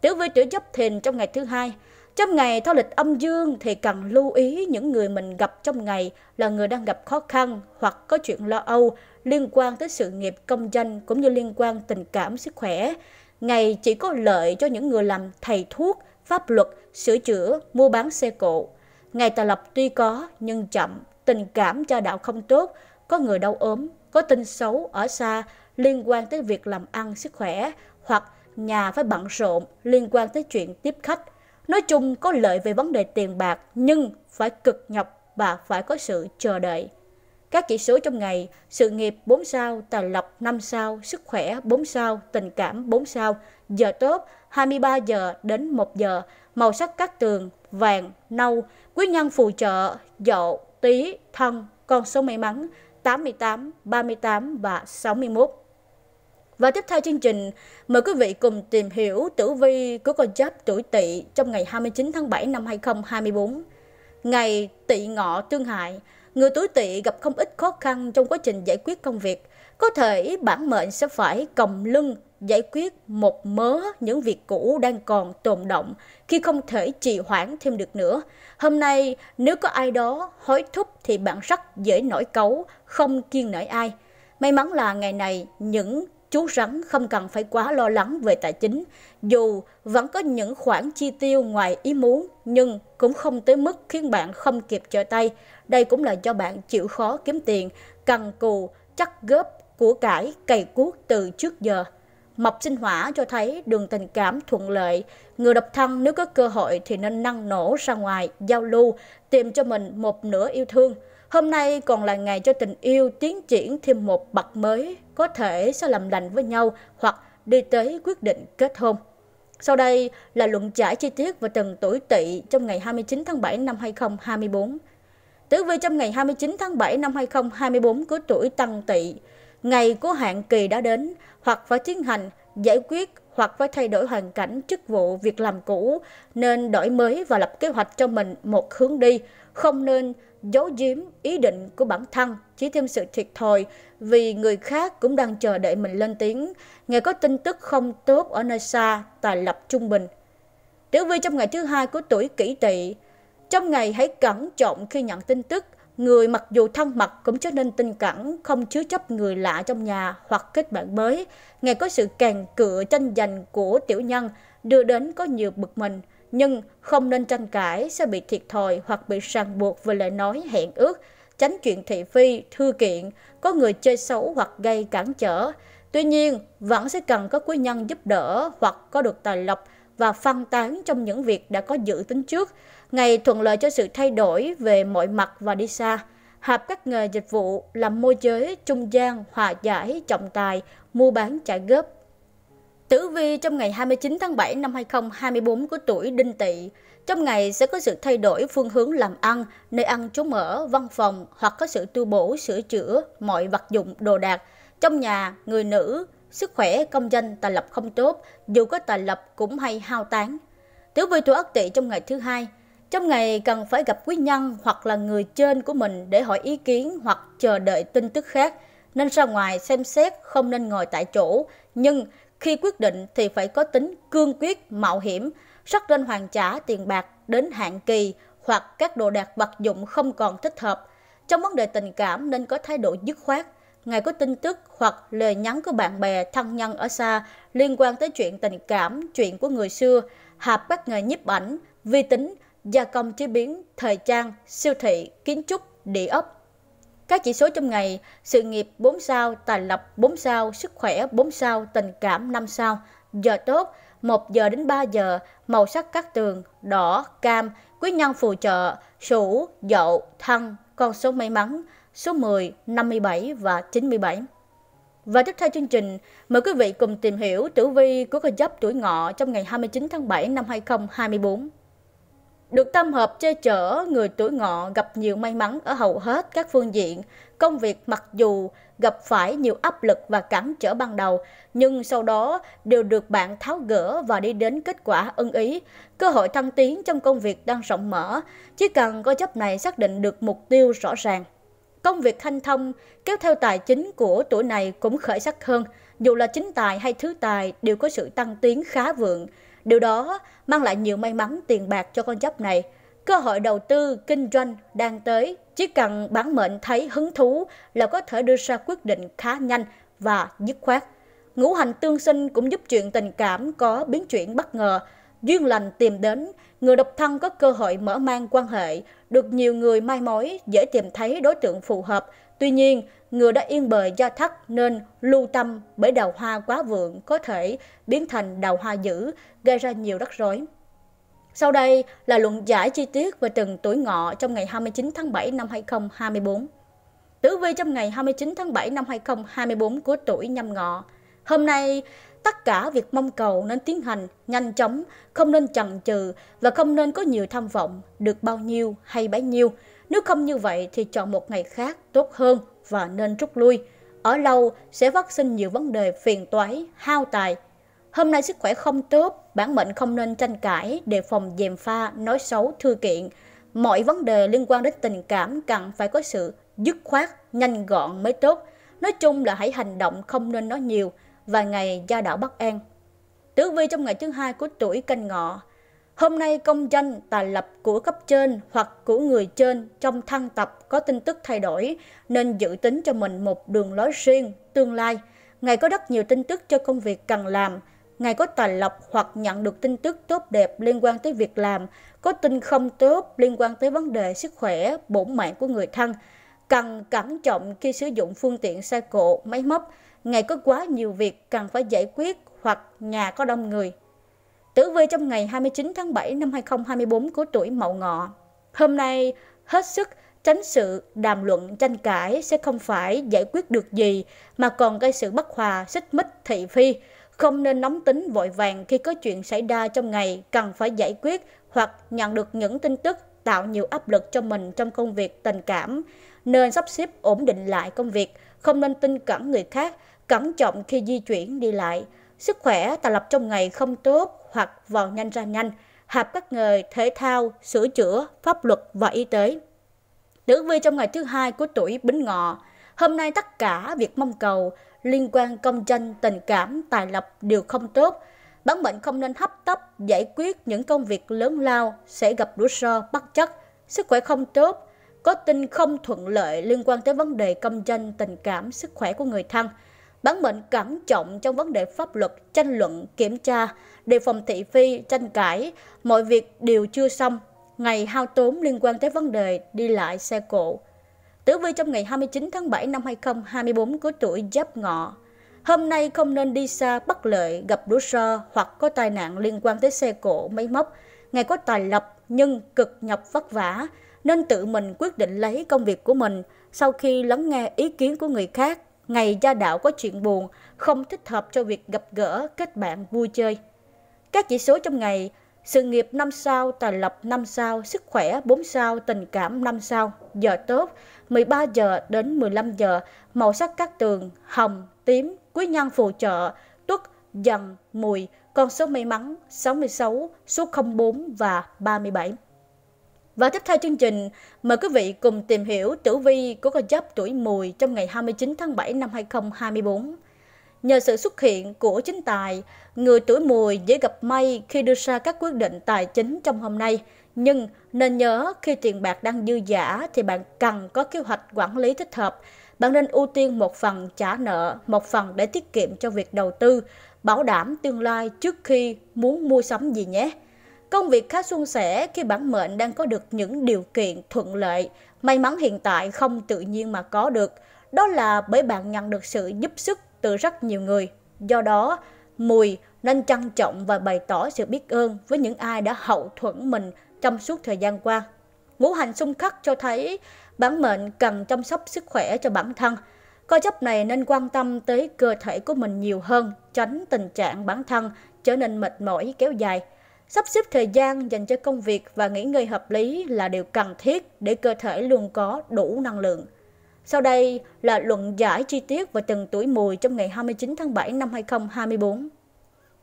Tử vi tuổi giáp thìn trong ngày thứ hai – trong ngày theo lịch âm dương thì cần lưu ý những người mình gặp trong ngày là người đang gặp khó khăn hoặc có chuyện lo âu liên quan tới sự nghiệp công danh cũng như liên quan tình cảm sức khỏe. Ngày chỉ có lợi cho những người làm thầy thuốc, pháp luật, sửa chữa, mua bán xe cộ. Ngày tài lập tuy có nhưng chậm, tình cảm cha đạo không tốt, có người đau ốm, có tin xấu ở xa liên quan tới việc làm ăn sức khỏe hoặc nhà phải bận rộn liên quan tới chuyện tiếp khách Nói chung có lợi về vấn đề tiền bạc nhưng phải cực nhọc và phải có sự chờ đợi. Các chỉ số trong ngày, sự nghiệp 4 sao, tài lộc 5 sao, sức khỏe 4 sao, tình cảm 4 sao, giờ tốt 23 giờ đến 1 giờ, màu sắc các tường vàng, nâu, quý nhân phù trợ, dậu, tý, thân, con số may mắn 88, 38 và 61. Và tiếp theo chương trình, mời quý vị cùng tìm hiểu tử vi của con giáp tuổi tỵ trong ngày 29 tháng 7 năm 2024. Ngày tỵ ngọ tương hại, người tuổi tỵ gặp không ít khó khăn trong quá trình giải quyết công việc. Có thể bản mệnh sẽ phải còng lưng giải quyết một mớ những việc cũ đang còn tồn động khi không thể trì hoãn thêm được nữa. Hôm nay, nếu có ai đó hối thúc thì bạn rất dễ nổi cấu, không kiên nể ai. May mắn là ngày này những chú rắn không cần phải quá lo lắng về tài chính, dù vẫn có những khoản chi tiêu ngoài ý muốn nhưng cũng không tới mức khiến bạn không kịp trở tay. Đây cũng là do bạn chịu khó kiếm tiền, cần cù, chắc góp, của cải, cày cuốc từ trước giờ. mập sinh hỏa cho thấy đường tình cảm thuận lợi. Người độc thân nếu có cơ hội thì nên năng nổ ra ngoài, giao lưu, tìm cho mình một nửa yêu thương – Hôm nay còn là ngày cho tình yêu tiến triển thêm một bậc mới, có thể sẽ làm lành với nhau hoặc đi tới quyết định kết hôn. Sau đây là luận giải chi tiết về từng tuổi tỵ trong ngày 29 tháng 7 năm 2024. Tử vi trong ngày 29 tháng 7 năm 2024 của tuổi Tăng Tỵ, ngày của hạn kỳ đã đến, hoặc phải tiến hành giải quyết hoặc phải thay đổi hoàn cảnh, chức vụ, việc làm cũ, nên đổi mới và lập kế hoạch cho mình một hướng đi, không nên giấu giếm ý định của bản thân chỉ thêm sự thiệt thòi vì người khác cũng đang chờ đợi mình lên tiếng nghe có tin tức không tốt ở nơi xa tài lập trung bình tử vi trong ngày thứ hai của tuổi kỷ tỵ trong ngày hãy cẩn trọng khi nhận tin tức người mặc dù thân mật cũng trở nên tinh cẩn không chứa chấp người lạ trong nhà hoặc kết bạn mới nghe có sự càng cựa tranh giành của tiểu nhân đưa đến có nhiều bực mình nhưng không nên tranh cãi sẽ bị thiệt thòi hoặc bị ràng buộc về lời nói hẹn ước, tránh chuyện thị phi, thư kiện, có người chơi xấu hoặc gây cản trở. Tuy nhiên, vẫn sẽ cần có quý nhân giúp đỡ hoặc có được tài lộc và phân tán trong những việc đã có dự tính trước, ngày thuận lợi cho sự thay đổi về mọi mặt và đi xa. Hợp các nghề dịch vụ làm môi giới, trung gian, hòa giải, trọng tài, mua bán trả góp Tử vi trong ngày 29 tháng 7 năm 2024 của tuổi Đinh Tỵ, trong ngày sẽ có sự thay đổi phương hướng làm ăn, nơi ăn trốn mở văn phòng hoặc có sự tu bổ, sửa chữa mọi vật dụng đồ đạc. Trong nhà, người nữ, sức khỏe, công danh, tài lập không tốt, dù có tài lập cũng hay hao tán. Tử vi tuổi Ất Tỵ trong ngày thứ hai, trong ngày cần phải gặp quý nhân hoặc là người trên của mình để hỏi ý kiến hoặc chờ đợi tin tức khác, nên ra ngoài xem xét không nên ngồi tại chỗ, nhưng khi quyết định thì phải có tính cương quyết, mạo hiểm, sắc lên hoàn trả tiền bạc đến hạn kỳ hoặc các đồ đạc vật dụng không còn thích hợp. Trong vấn đề tình cảm nên có thái độ dứt khoát, ngài có tin tức hoặc lời nhắn của bạn bè, thân nhân ở xa liên quan tới chuyện tình cảm, chuyện của người xưa, hạp các nghề nhiếp ảnh, vi tính, gia công chế biến, thời trang, siêu thị, kiến trúc, địa ốc, các chỉ số trong ngày, sự nghiệp 4 sao, tài lộc 4 sao, sức khỏe 4 sao, tình cảm 5 sao, giờ tốt 1 giờ đến 3 giờ, màu sắc các tường đỏ, cam, quý nhân phù trợ, sửu, dậu, thân, con số may mắn số 10, 57 và 97. Và tiếp theo chương trình, mời quý vị cùng tìm hiểu tử vi của con giáp tuổi ngọ trong ngày 29 tháng 7 năm 2024. Được tâm hợp che chở, người tuổi ngọ gặp nhiều may mắn ở hầu hết các phương diện. Công việc mặc dù gặp phải nhiều áp lực và cản trở ban đầu, nhưng sau đó đều được bạn tháo gỡ và đi đến kết quả ưng ý. Cơ hội thăng tiến trong công việc đang rộng mở, chỉ cần có chấp này xác định được mục tiêu rõ ràng. Công việc thanh thông kéo theo tài chính của tuổi này cũng khởi sắc hơn, dù là chính tài hay thứ tài đều có sự tăng tiến khá vượng. Điều đó mang lại nhiều may mắn tiền bạc cho con giáp này. Cơ hội đầu tư, kinh doanh đang tới, chỉ cần bản mệnh thấy hứng thú là có thể đưa ra quyết định khá nhanh và dứt khoát. Ngũ hành tương sinh cũng giúp chuyện tình cảm có biến chuyển bất ngờ, duyên lành tìm đến, người độc thân có cơ hội mở mang quan hệ, được nhiều người mai mối, dễ tìm thấy đối tượng phù hợp. Tuy nhiên, người đã yên bời do thắt nên lưu tâm bởi đào hoa quá vượng có thể biến thành đào hoa dữ, gây ra nhiều rắc rối. Sau đây là luận giải chi tiết về từng tuổi ngọ trong ngày 29 tháng 7 năm 2024. Tử vi trong ngày 29 tháng 7 năm 2024 của tuổi nhâm ngọ. Hôm nay, tất cả việc mong cầu nên tiến hành nhanh chóng, không nên chần chừ và không nên có nhiều tham vọng được bao nhiêu hay bấy nhiêu. Nếu không như vậy thì chọn một ngày khác tốt hơn và nên rút lui. Ở lâu sẽ phát sinh nhiều vấn đề phiền toái, hao tài. Hôm nay sức khỏe không tốt, bản mệnh không nên tranh cãi, đề phòng dèm pha, nói xấu, thư kiện. Mọi vấn đề liên quan đến tình cảm cần phải có sự dứt khoát, nhanh gọn mới tốt. Nói chung là hãy hành động không nên nói nhiều, vài ngày gia đạo bất an. Tử vi trong ngày thứ hai của tuổi canh ngọ Hôm nay công danh, tài lập của cấp trên hoặc của người trên trong thăng tập có tin tức thay đổi nên dự tính cho mình một đường lối riêng, tương lai. Ngày có rất nhiều tin tức cho công việc cần làm. Ngày có tài lộc hoặc nhận được tin tức tốt đẹp liên quan tới việc làm, có tin không tốt liên quan tới vấn đề sức khỏe, bổn mạng của người thân. Cần cẩn trọng khi sử dụng phương tiện xe cộ, máy móc. Ngày có quá nhiều việc cần phải giải quyết hoặc nhà có đông người, Tử vi trong ngày 29 tháng 7 năm 2024 của tuổi Mậu Ngọ. Hôm nay hết sức tránh sự đàm luận tranh cãi sẽ không phải giải quyết được gì mà còn gây sự bất hòa, xích mích, thị phi. Không nên nóng tính vội vàng khi có chuyện xảy ra trong ngày cần phải giải quyết hoặc nhận được những tin tức tạo nhiều áp lực cho mình trong công việc tình cảm. Nên sắp xếp ổn định lại công việc, không nên tin cẩn người khác, cẩn trọng khi di chuyển đi lại. Sức khỏe tạo lập trong ngày không tốt hoặc vòn nhanh ra nhanh, hợp các nghề thể thao, sửa chữa, pháp luật và y tế. Tử vi trong ngày thứ hai của tuổi Bính Ngọ, hôm nay tất cả việc mong cầu liên quan công danh, tình cảm, tài lộc đều không tốt. Bản mệnh không nên hấp tấp giải quyết những công việc lớn lao sẽ gặp rủi ro bất chắc, sức khỏe không tốt, có tin không thuận lợi liên quan tới vấn đề công danh, tình cảm, sức khỏe của người thân – bản mệnh cẩn trọng trong vấn đề pháp luật, tranh luận, kiểm tra, đề phòng thị phi, tranh cãi, mọi việc đều chưa xong, ngày hao tốn liên quan tới vấn đề đi lại xe cộ. Tử vi trong ngày 29 tháng 7 năm 2024 của tuổi Giáp Ngọ. Hôm nay không nên đi xa bất lợi, gặp rủi ro hoặc có tai nạn liên quan tới xe cộ, máy móc. Ngày có tài lộc nhưng cực nhọc vất vả, nên tự mình quyết định lấy công việc của mình sau khi lắng nghe ý kiến của người khác ngày gia đạo có chuyện buồn, không thích hợp cho việc gặp gỡ, kết bạn, vui chơi. Các chỉ số trong ngày, sự nghiệp 5 sao, tài lộc 5 sao, sức khỏe 4 sao, tình cảm 5 sao, giờ tốt 13 giờ đến 15 giờ, màu sắc các tường hồng, tím, quý nhân phù trợ, tuất, dần, mùi, con số may mắn 66, số 04 và 37. Và tiếp theo chương trình, mời quý vị cùng tìm hiểu tử vi của con giáp tuổi mùi trong ngày 29 tháng 7 năm 2024. Nhờ sự xuất hiện của chính tài, người tuổi mùi dễ gặp may khi đưa ra các quyết định tài chính trong hôm nay. Nhưng nên nhớ khi tiền bạc đang dư giả thì bạn cần có kế hoạch quản lý thích hợp. Bạn nên ưu tiên một phần trả nợ, một phần để tiết kiệm cho việc đầu tư, bảo đảm tương lai trước khi muốn mua sắm gì nhé. Công việc khá suôn sẻ khi bản mệnh đang có được những điều kiện thuận lợi, may mắn hiện tại không tự nhiên mà có được. Đó là bởi bạn nhận được sự giúp sức từ rất nhiều người. Do đó, Mùi nên trân trọng và bày tỏ sự biết ơn với những ai đã hậu thuẫn mình trong suốt thời gian qua. Ngũ hành xung khắc cho thấy bản mệnh cần chăm sóc sức khỏe cho bản thân. Coi chấp này nên quan tâm tới cơ thể của mình nhiều hơn, tránh tình trạng bản thân trở nên mệt mỏi kéo dài. Sắp xếp thời gian dành cho công việc và nghỉ ngơi hợp lý là điều cần thiết để cơ thể luôn có đủ năng lượng. Sau đây là luận giải chi tiết về từng tuổi mùi trong ngày 29 tháng 7 năm 2024.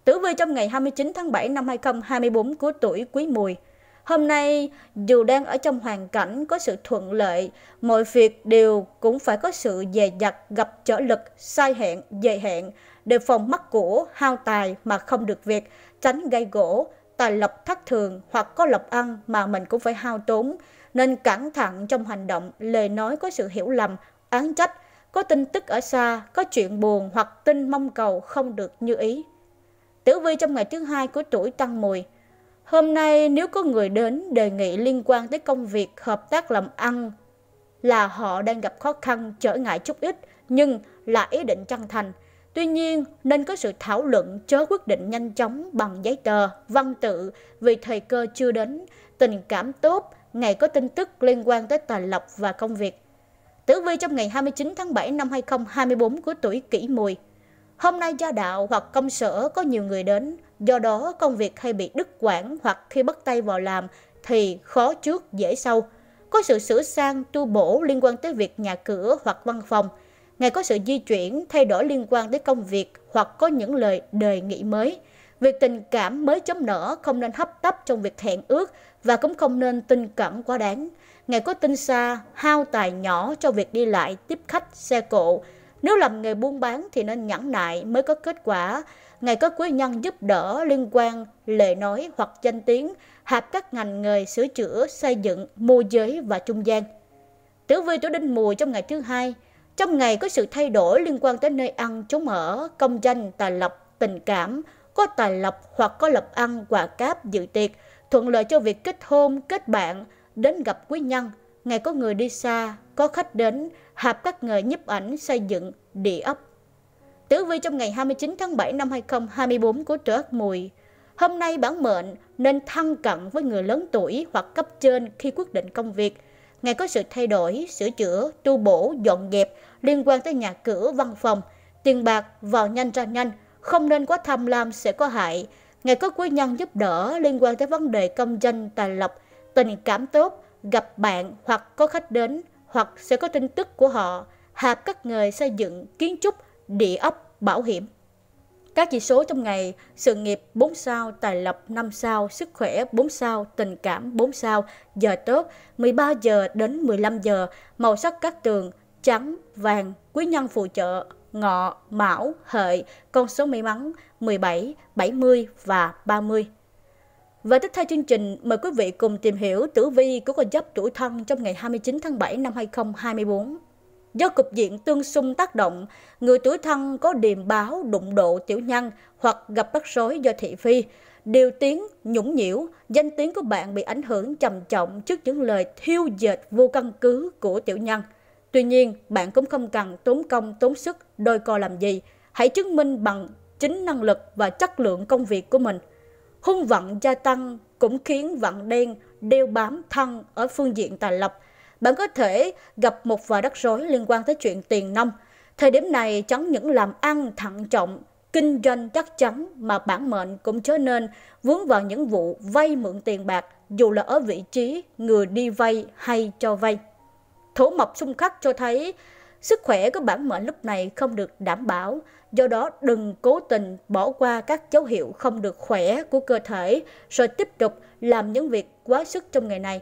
Tử vi trong ngày 29 tháng 7 năm 2024 của tuổi Quý Mùi. Hôm nay, dù đang ở trong hoàn cảnh có sự thuận lợi, mọi việc đều cũng phải có sự dè dặt, gặp trở lực, sai hẹn, dày hẹn, đề phòng mắc của, hao tài mà không được việc, tránh gây gỗ, tài lộc thất thường hoặc có lộc ăn mà mình cũng phải hao tốn, nên cẩn thận trong hành động, lời nói có sự hiểu lầm, án trách, có tin tức ở xa, có chuyện buồn hoặc tin mong cầu không được như ý. Tử vi trong ngày thứ hai của tuổi Tăng Mùi. Hôm nay nếu có người đến đề nghị liên quan tới công việc hợp tác làm ăn là họ đang gặp khó khăn, trở ngại chút ít nhưng là ý định chân thành – Tuy nhiên, nên có sự thảo luận chớ quyết định nhanh chóng bằng giấy tờ, văn tự vì thời cơ chưa đến, tình cảm tốt, ngày có tin tức liên quan tới tài lộc và công việc. Tử vi trong ngày 29 tháng 7 năm 2024 của tuổi kỷ mùi. Hôm nay gia đạo hoặc công sở có nhiều người đến, do đó công việc hay bị đứt quãng hoặc khi bắt tay vào làm thì khó trước dễ sau. Có sự sửa sang tu bổ liên quan tới việc nhà cửa hoặc văn phòng – ngày có sự di chuyển, thay đổi liên quan tới công việc hoặc có những lời đề nghị mới. Việc tình cảm mới chấm nở không nên hấp tấp trong việc hẹn ước và cũng không nên tin cẩn quá đáng. Ngày có tin xa, hao tài nhỏ cho việc đi lại, tiếp khách, xe cộ. Nếu làm nghề buôn bán thì nên nhẫn nại mới có kết quả. Ngày có quý nhân giúp đỡ liên quan, lời nói hoặc danh tiếng, hợp các ngành nghề sửa chữa, xây dựng, môi giới và trung gian. Tử vi tuổi đinh mùi trong ngày thứ hai, trong ngày có sự thay đổi liên quan tới nơi ăn, chỗ ở, công danh, tài lộc, tình cảm, có tài lộc hoặc có lộc ăn, quà cáp, dự tiệc, thuận lợi cho việc kết hôn, kết bạn, đến gặp quý nhân. Ngày có người đi xa, có khách đến, hạp các người nhấp ảnh, xây dựng, địa ốc. Tử vi trong ngày 29 tháng 7 năm 2024 của Trớt Mùi. Hôm nay bản mệnh nên thăng cận với người lớn tuổi hoặc cấp trên khi quyết định công việc ngày có sự thay đổi, sửa chữa, tu bổ, dọn dẹp liên quan tới nhà cửa, văn phòng. Tiền bạc vào nhanh ra nhanh, không nên quá tham lam sẽ có hại. Ngày có quý nhân giúp đỡ liên quan tới vấn đề công danh, tài lộc, tình cảm tốt, gặp bạn hoặc có khách đến hoặc sẽ có tin tức của họ. Hạp các người xây dựng, kiến trúc, địa ốc, bảo hiểm. Các chỉ số trong ngày, sự nghiệp 4 sao, tài lộc 5 sao, sức khỏe 4 sao, tình cảm 4 sao, giờ tốt 13 giờ đến 15 giờ, màu sắc các tường trắng, vàng, quý nhân phù trợ, ngọ, mão, hợi, con số may mắn 17, 70 và 30. Và tiếp theo chương trình, mời quý vị cùng tìm hiểu tử vi của con giáp tuổi thân trong ngày 29 tháng 7 năm 2024 do cục diện tương xung tác động, người tuổi thân có điềm báo đụng độ tiểu nhân hoặc gặp rắc rối do thị phi, điều tiếng nhũng nhiễu, danh tiếng của bạn bị ảnh hưởng trầm trọng trước những lời thiêu dệt vô căn cứ của tiểu nhân. Tuy nhiên, bạn cũng không cần tốn công tốn sức đôi co làm gì, hãy chứng minh bằng chính năng lực và chất lượng công việc của mình. Hung vận gia tăng cũng khiến vận đen đeo bám thân ở phương diện tài lộc bạn có thể gặp một vài rắc rối liên quan tới chuyện tiền nông. Thời điểm này tránh những làm ăn thận trọng, kinh doanh chắc chắn mà bản mệnh cũng chớ nên vướng vào những vụ vay mượn tiền bạc dù là ở vị trí người đi vay hay cho vay. Thổ mộc xung khắc cho thấy sức khỏe của bản mệnh lúc này không được đảm bảo, do đó đừng cố tình bỏ qua các dấu hiệu không được khỏe của cơ thể rồi tiếp tục làm những việc quá sức trong ngày này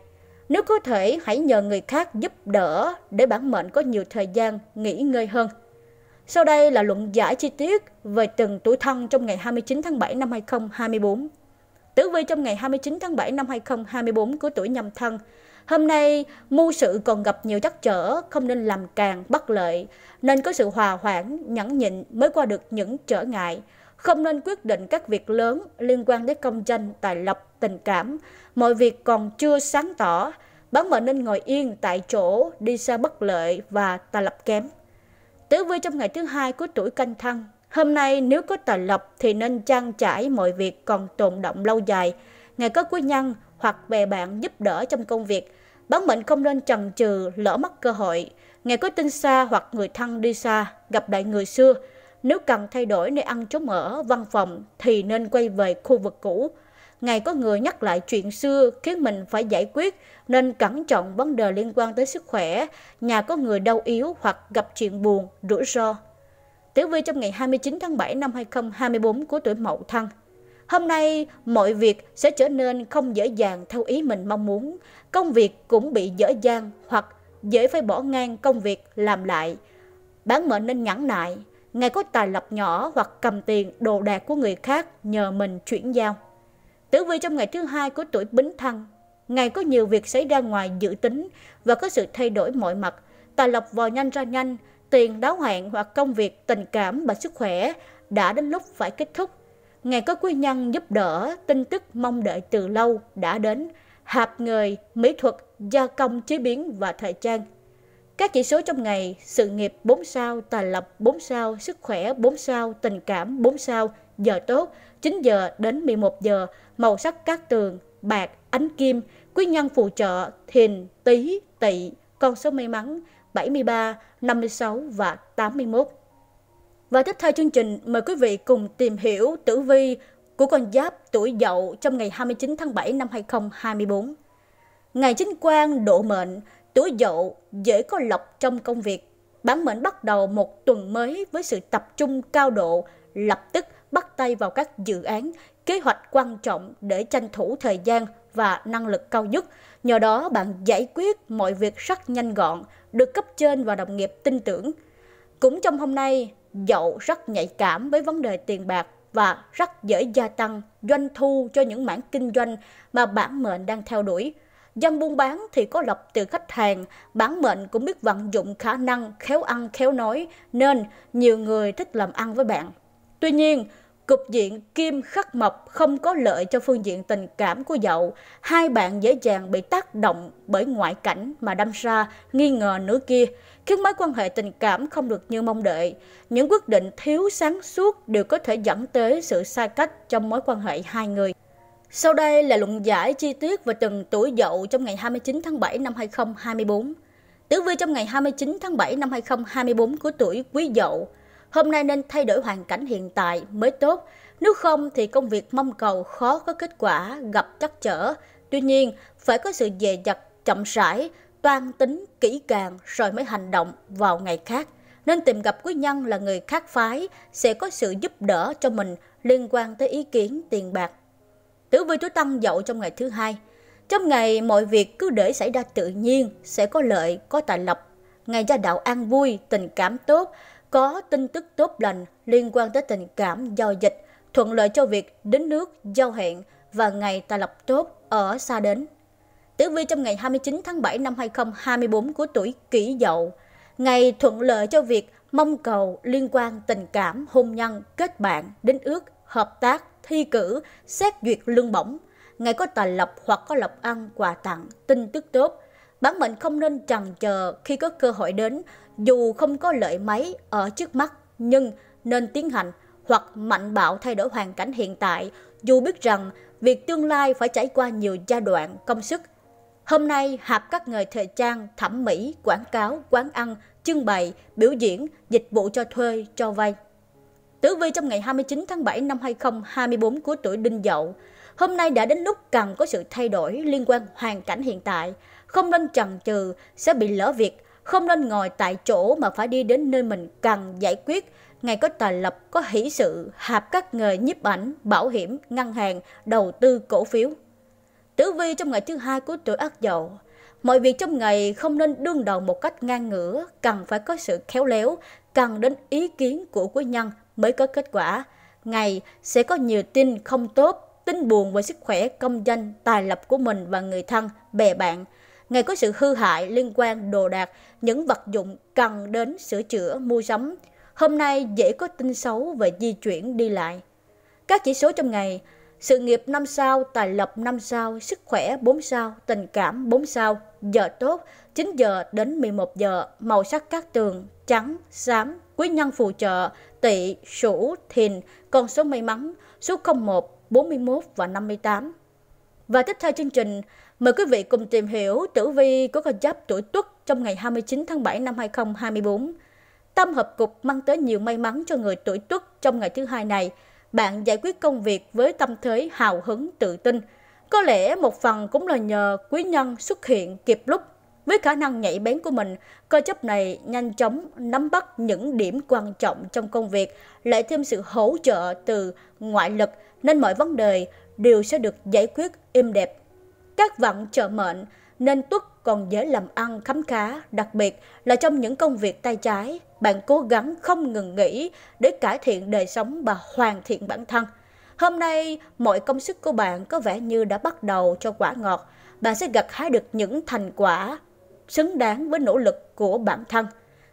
nếu có thể, hãy nhờ người khác giúp đỡ để bản mệnh có nhiều thời gian nghỉ ngơi hơn. Sau đây là luận giải chi tiết về từng tuổi thân trong ngày 29 tháng 7 năm 2024. Tử vi trong ngày 29 tháng 7 năm 2024 của tuổi nhâm thân. Hôm nay, mưu sự còn gặp nhiều chắc trở, không nên làm càng bất lợi, nên có sự hòa hoãn, nhẫn nhịn mới qua được những trở ngại không nên quyết định các việc lớn liên quan đến công danh, tài lộc, tình cảm. Mọi việc còn chưa sáng tỏ, bán mệnh nên ngồi yên tại chỗ, đi xa bất lợi và tài lộc kém. Tử vi trong ngày thứ hai của tuổi canh thân. Hôm nay nếu có tài lộc thì nên trang trải mọi việc còn tồn động lâu dài. Ngày có quý nhân hoặc bè bạn giúp đỡ trong công việc. Bán mệnh không nên chần chừ, lỡ mất cơ hội. Ngày có tin xa hoặc người thân đi xa, gặp đại người xưa – nếu cần thay đổi nơi ăn trốn ở, văn phòng thì nên quay về khu vực cũ. Ngày có người nhắc lại chuyện xưa khiến mình phải giải quyết nên cẩn trọng vấn đề liên quan tới sức khỏe, nhà có người đau yếu hoặc gặp chuyện buồn, rủi ro. Tử vi trong ngày 29 tháng 7 năm 2024 của tuổi Mậu Thân. Hôm nay, mọi việc sẽ trở nên không dễ dàng theo ý mình mong muốn. Công việc cũng bị dở dang hoặc dễ phải bỏ ngang công việc làm lại. Bán mệnh nên nhẫn nại, ngài có tài lộc nhỏ hoặc cầm tiền đồ đạc của người khác nhờ mình chuyển giao. Tử vi trong ngày thứ hai của tuổi Bính Thân, ngài có nhiều việc xảy ra ngoài dự tính và có sự thay đổi mọi mặt, tài lộc vò nhanh ra nhanh, tiền đáo hạn hoặc công việc, tình cảm và sức khỏe đã đến lúc phải kết thúc. Ngài có quý nhân giúp đỡ, tin tức mong đợi từ lâu đã đến, hạp người mỹ thuật, gia công chế biến và thời trang các chỉ số trong ngày, sự nghiệp 4 sao, tài lộc 4 sao, sức khỏe 4 sao, tình cảm 4 sao, giờ tốt 9 giờ đến 11 giờ, màu sắc các tường, bạc, ánh kim, quý nhân phù trợ, thìn, tý, tỵ, con số may mắn 73, 56 và 81. Và tiếp theo chương trình, mời quý vị cùng tìm hiểu tử vi của con giáp tuổi dậu trong ngày 29 tháng 7 năm 2024. Ngày chính quan độ mệnh, tuổi dậu dễ có lộc trong công việc. Bản mệnh bắt đầu một tuần mới với sự tập trung cao độ, lập tức bắt tay vào các dự án, kế hoạch quan trọng để tranh thủ thời gian và năng lực cao nhất. Nhờ đó bạn giải quyết mọi việc rất nhanh gọn, được cấp trên và đồng nghiệp tin tưởng. Cũng trong hôm nay, dậu rất nhạy cảm với vấn đề tiền bạc và rất dễ gia tăng doanh thu cho những mảng kinh doanh mà bản mệnh đang theo đuổi. Dân buôn bán thì có lập từ khách hàng, bán mệnh cũng biết vận dụng khả năng khéo ăn khéo nói, nên nhiều người thích làm ăn với bạn. Tuy nhiên, cục diện kim khắc mộc không có lợi cho phương diện tình cảm của dậu. Hai bạn dễ dàng bị tác động bởi ngoại cảnh mà đâm ra nghi ngờ nửa kia, khiến mối quan hệ tình cảm không được như mong đợi. Những quyết định thiếu sáng suốt đều có thể dẫn tới sự sai cách trong mối quan hệ hai người. Sau đây là luận giải chi tiết về từng tuổi dậu trong ngày 29 tháng 7 năm 2024. Tử vi trong ngày 29 tháng 7 năm 2024 của tuổi quý dậu. Hôm nay nên thay đổi hoàn cảnh hiện tại mới tốt, nếu không thì công việc mong cầu khó có kết quả, gặp trắc trở. Tuy nhiên, phải có sự dè dặt, chậm rãi, toan tính, kỹ càng rồi mới hành động vào ngày khác. Nên tìm gặp quý nhân là người khác phái, sẽ có sự giúp đỡ cho mình liên quan tới ý kiến tiền bạc Tử vi tuổi Tân Dậu trong ngày thứ hai. Trong ngày, mọi việc cứ để xảy ra tự nhiên, sẽ có lợi, có tài lộc. Ngày gia đạo an vui, tình cảm tốt, có tin tức tốt lành liên quan tới tình cảm giao dịch, thuận lợi cho việc đến nước, giao hẹn và ngày tài lộc tốt ở xa đến. Tử vi trong ngày 29 tháng 7 năm 2024 của tuổi kỷ dậu, ngày thuận lợi cho việc mong cầu liên quan tình cảm, hôn nhân, kết bạn, đến ước, hợp tác, thi cử, xét duyệt lương bổng. Ngài có tài lộc hoặc có lộc ăn, quà tặng, tin tức tốt. Bản mệnh không nên chần chờ khi có cơ hội đến, dù không có lợi mấy ở trước mắt, nhưng nên tiến hành hoặc mạnh bạo thay đổi hoàn cảnh hiện tại, dù biết rằng việc tương lai phải trải qua nhiều giai đoạn công sức. Hôm nay, hạp các người thời trang, thẩm mỹ, quảng cáo, quán ăn, trưng bày, biểu diễn, dịch vụ cho thuê, cho vay. Tử vi trong ngày 29 tháng 7 năm 2024 của tuổi Đinh Dậu. Hôm nay đã đến lúc cần có sự thay đổi liên quan hoàn cảnh hiện tại. Không nên chần chừ, sẽ bị lỡ việc. Không nên ngồi tại chỗ mà phải đi đến nơi mình cần giải quyết. Ngày có tài lập, có hỷ sự, hạp các nghề nhiếp ảnh, bảo hiểm, ngân hàng, đầu tư, cổ phiếu. Tử vi trong ngày thứ hai của tuổi Ất Dậu. Mọi việc trong ngày không nên đương đầu một cách ngang ngửa, cần phải có sự khéo léo, cần đến ý kiến của quý nhân mới có kết quả. Ngày sẽ có nhiều tin không tốt, tin buồn về sức khỏe, công danh, tài lập của mình và người thân, bè bạn. Ngày có sự hư hại liên quan đồ đạc, những vật dụng cần đến sửa chữa, mua sắm. Hôm nay dễ có tin xấu về di chuyển đi lại. Các chỉ số trong ngày, sự nghiệp 5 sao, tài lộc 5 sao, sức khỏe 4 sao, tình cảm 4 sao, giờ tốt 9 giờ đến 11 giờ, màu sắc các tường trắng, xám, quý nhân phù trợ, tỵ, sửu, thìn, con số may mắn, số 01, 41 và 58. Và tiếp theo chương trình, mời quý vị cùng tìm hiểu tử vi của con giáp tuổi tuất trong ngày 29 tháng 7 năm 2024. Tâm hợp cục mang tới nhiều may mắn cho người tuổi tuất trong ngày thứ hai này. Bạn giải quyết công việc với tâm thế hào hứng tự tin. Có lẽ một phần cũng là nhờ quý nhân xuất hiện kịp lúc với khả năng nhạy bén của mình, cơ chấp này nhanh chóng nắm bắt những điểm quan trọng trong công việc, lại thêm sự hỗ trợ từ ngoại lực nên mọi vấn đề đều sẽ được giải quyết êm đẹp. Các vận trợ mệnh nên tuất còn dễ làm ăn khám khá, đặc biệt là trong những công việc tay trái, bạn cố gắng không ngừng nghỉ để cải thiện đời sống và hoàn thiện bản thân. Hôm nay, mọi công sức của bạn có vẻ như đã bắt đầu cho quả ngọt. Bạn sẽ gặt hái được những thành quả xứng đáng với nỗ lực của bản thân.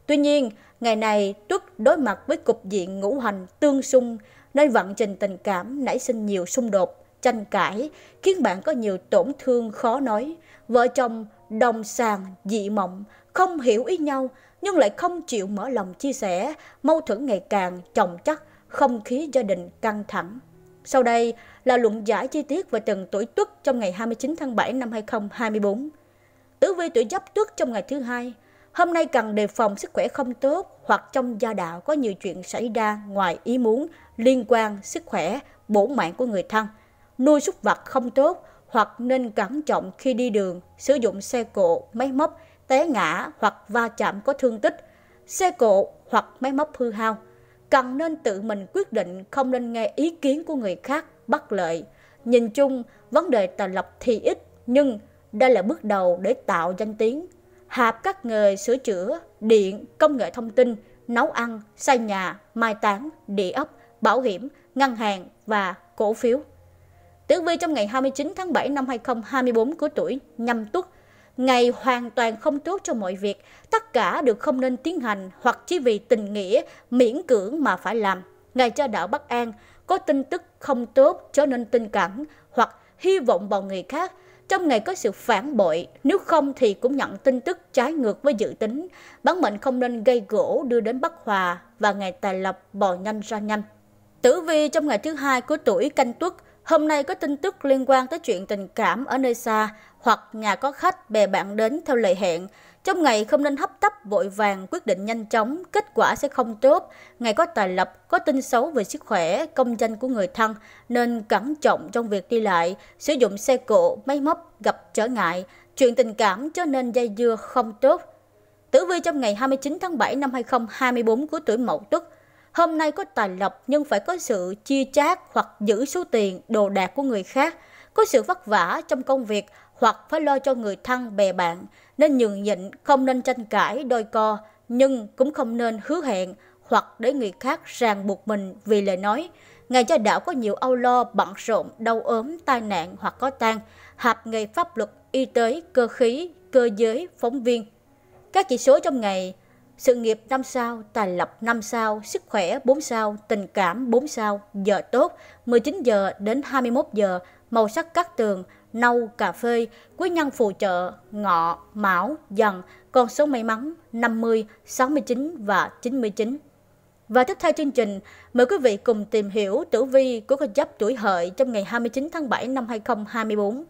Tuy nhiên, ngày này Tuất đối mặt với cục diện ngũ hành tương xung nên vận trình tình cảm nảy sinh nhiều xung đột, tranh cãi, khiến bạn có nhiều tổn thương khó nói. Vợ chồng đồng sàng, dị mộng, không hiểu ý nhau nhưng lại không chịu mở lòng chia sẻ, mâu thuẫn ngày càng chồng chất, không khí gia đình căng thẳng. Sau đây là luận giải chi tiết về từng tuổi Tuất trong ngày 29 tháng 7 năm 2024. Tử vi tuổi giáp tuất trong ngày thứ hai, hôm nay cần đề phòng sức khỏe không tốt hoặc trong gia đạo có nhiều chuyện xảy ra ngoài ý muốn liên quan sức khỏe, bổn mạng của người thân. Nuôi súc vật không tốt hoặc nên cẩn trọng khi đi đường, sử dụng xe cộ, máy móc, té ngã hoặc va chạm có thương tích, xe cộ hoặc máy móc hư hao. Cần nên tự mình quyết định không nên nghe ý kiến của người khác bất lợi. Nhìn chung, vấn đề tài lộc thì ít nhưng đây là bước đầu để tạo danh tiếng, hạp các nghề sửa chữa, điện, công nghệ thông tin, nấu ăn, xây nhà, mai táng, địa ốc, bảo hiểm, ngân hàng và cổ phiếu. Tử Vi trong ngày 29 tháng 7 năm 2024 của tuổi nhâm tuất, ngày hoàn toàn không tốt cho mọi việc, tất cả đều không nên tiến hành hoặc chỉ vì tình nghĩa miễn cưỡng mà phải làm. Ngày cho đạo bất An, có tin tức không tốt cho nên tin cẩn hoặc hy vọng vào người khác trong ngày có sự phản bội, nếu không thì cũng nhận tin tức trái ngược với dự tính. Bản mệnh không nên gây gỗ đưa đến bất hòa và ngày tài lộc bò nhanh ra nhanh. Tử vi trong ngày thứ hai của tuổi canh tuất, hôm nay có tin tức liên quan tới chuyện tình cảm ở nơi xa hoặc nhà có khách bè bạn đến theo lời hẹn. Trong ngày không nên hấp tấp vội vàng, quyết định nhanh chóng, kết quả sẽ không tốt. Ngày có tài lộc có tin xấu về sức khỏe, công danh của người thân, nên cẩn trọng trong việc đi lại, sử dụng xe cộ, máy móc, gặp trở ngại. Chuyện tình cảm cho nên dây dưa không tốt. Tử vi trong ngày 29 tháng 7 năm 2024 của tuổi Mậu Tuất, hôm nay có tài lộc nhưng phải có sự chia chác hoặc giữ số tiền, đồ đạc của người khác, có sự vất vả trong công việc hoặc phải lo cho người thân bè bạn, nên nhường nhịn không nên tranh cãi đôi co, nhưng cũng không nên hứa hẹn hoặc để người khác ràng buộc mình vì lời nói. Ngày cho đảo có nhiều âu lo, bận rộn, đau ốm, tai nạn hoặc có tang, hạp nghề pháp luật, y tế, cơ khí, cơ giới, phóng viên. Các chỉ số trong ngày sự nghiệp 5 sao, tài lộc 5 sao, sức khỏe 4 sao, tình cảm 4 sao, giờ tốt 19 giờ đến 21 giờ, màu sắc cát tường nâu, cà phê, quý nhân phù trợ, ngọ, mão, dần, con số may mắn 50, 69 và 99. Và tiếp theo chương trình, mời quý vị cùng tìm hiểu tử vi của con giáp tuổi hợi trong ngày 29 tháng 7 năm 2024.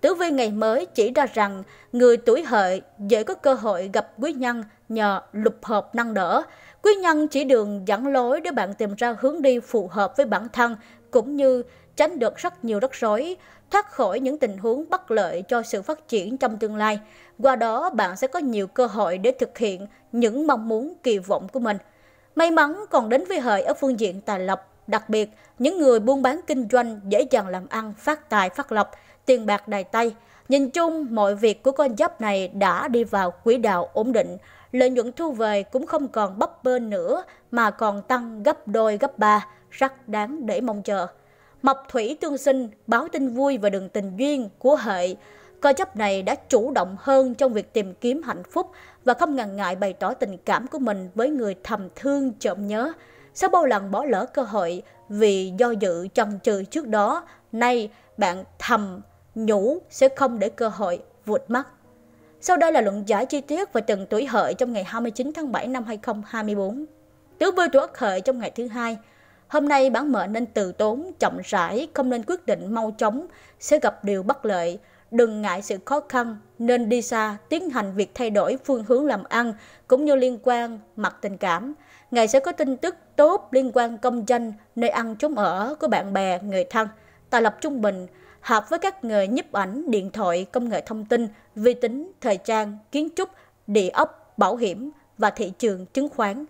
Tử vi ngày mới chỉ ra rằng người tuổi hợi dễ có cơ hội gặp quý nhân nhờ lục hợp năng đỡ. Quý nhân chỉ đường dẫn lối để bạn tìm ra hướng đi phù hợp với bản thân cũng như tránh được rất nhiều rắc rối thoát khỏi những tình huống bất lợi cho sự phát triển trong tương lai. Qua đó, bạn sẽ có nhiều cơ hội để thực hiện những mong muốn kỳ vọng của mình. May mắn còn đến với hợi ở phương diện tài lộc, đặc biệt những người buôn bán kinh doanh dễ dàng làm ăn, phát tài, phát lộc, tiền bạc đầy tay. Nhìn chung, mọi việc của con giáp này đã đi vào quỹ đạo ổn định, lợi nhuận thu về cũng không còn bấp bênh nữa mà còn tăng gấp đôi gấp ba, rất đáng để mong chờ. Mộc Thủy Tương Sinh báo tin vui và đường tình duyên của Hệ. Cơ chấp này đã chủ động hơn trong việc tìm kiếm hạnh phúc và không ngần ngại bày tỏ tình cảm của mình với người thầm thương trộm nhớ. Sau bao lần bỏ lỡ cơ hội vì do dự chần chừ trước đó, nay bạn thầm nhủ sẽ không để cơ hội vụt mắt. Sau đây là luận giải chi tiết về từng tuổi hợi trong ngày 29 tháng 7 năm 2024. Tứ vui tuổi hợi trong ngày thứ hai, Hôm nay bạn mệnh nên từ tốn, chậm rãi, không nên quyết định mau chóng, sẽ gặp điều bất lợi. Đừng ngại sự khó khăn, nên đi xa, tiến hành việc thay đổi phương hướng làm ăn, cũng như liên quan mặt tình cảm. Ngày sẽ có tin tức tốt liên quan công danh, nơi ăn trốn ở của bạn bè, người thân. Tài lập trung bình, hợp với các người nhấp ảnh, điện thoại, công nghệ thông tin, vi tính, thời trang, kiến trúc, địa ốc, bảo hiểm và thị trường chứng khoán.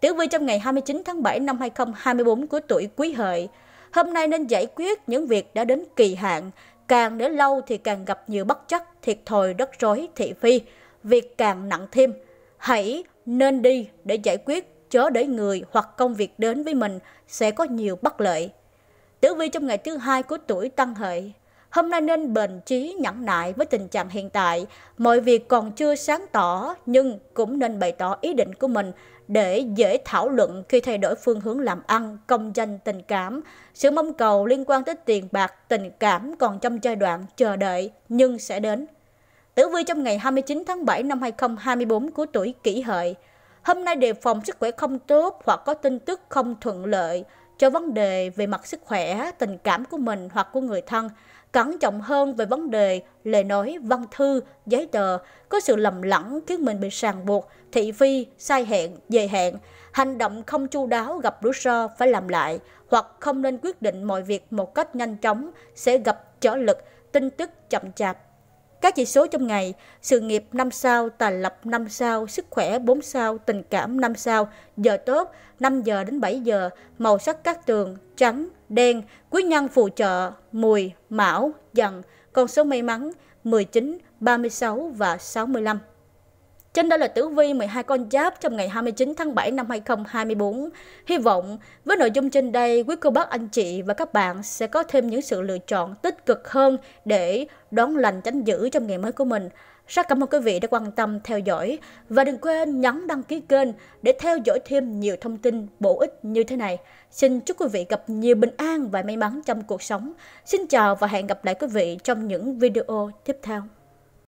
Tử vi trong ngày 29 tháng 7 năm 2024 của tuổi Quý Hợi, hôm nay nên giải quyết những việc đã đến kỳ hạn, càng để lâu thì càng gặp nhiều bất chắc, thiệt thòi, đất rối, thị phi, việc càng nặng thêm. Hãy nên đi để giải quyết, chớ để người hoặc công việc đến với mình sẽ có nhiều bất lợi. Tử vi trong ngày thứ hai của tuổi Tăng Hợi, Hôm nay nên bền trí nhẫn nại với tình trạng hiện tại, mọi việc còn chưa sáng tỏ nhưng cũng nên bày tỏ ý định của mình để dễ thảo luận khi thay đổi phương hướng làm ăn, công danh, tình cảm. Sự mong cầu liên quan tới tiền bạc, tình cảm còn trong giai đoạn chờ đợi nhưng sẽ đến. Tử vi trong ngày 29 tháng 7 năm 2024 của tuổi kỷ hợi. Hôm nay đề phòng sức khỏe không tốt hoặc có tin tức không thuận lợi cho vấn đề về mặt sức khỏe, tình cảm của mình hoặc của người thân – cẩn trọng hơn về vấn đề lời nói, văn thư, giấy tờ, có sự lầm lẫn khiến mình bị sàng buộc, thị phi, sai hẹn, dời hẹn, hành động không chu đáo gặp rủi ro phải làm lại, hoặc không nên quyết định mọi việc một cách nhanh chóng sẽ gặp trở lực, tin tức chậm chạp, các chỉ số trong ngày, sự nghiệp 5 sao, tài lộc 5 sao, sức khỏe 4 sao, tình cảm 5 sao, giờ tốt 5 giờ đến 7 giờ, màu sắc các tường trắng, đen, quý nhân phù trợ, mùi, mão, dần, con số may mắn 19, 36 và 65. Trên đó là tử vi 12 con giáp trong ngày 29 tháng 7 năm 2024. Hy vọng với nội dung trên đây, quý cô bác anh chị và các bạn sẽ có thêm những sự lựa chọn tích cực hơn để đón lành tránh dữ trong ngày mới của mình. Rất cảm ơn quý vị đã quan tâm theo dõi và đừng quên nhấn đăng ký kênh để theo dõi thêm nhiều thông tin bổ ích như thế này. Xin chúc quý vị gặp nhiều bình an và may mắn trong cuộc sống. Xin chào và hẹn gặp lại quý vị trong những video tiếp theo.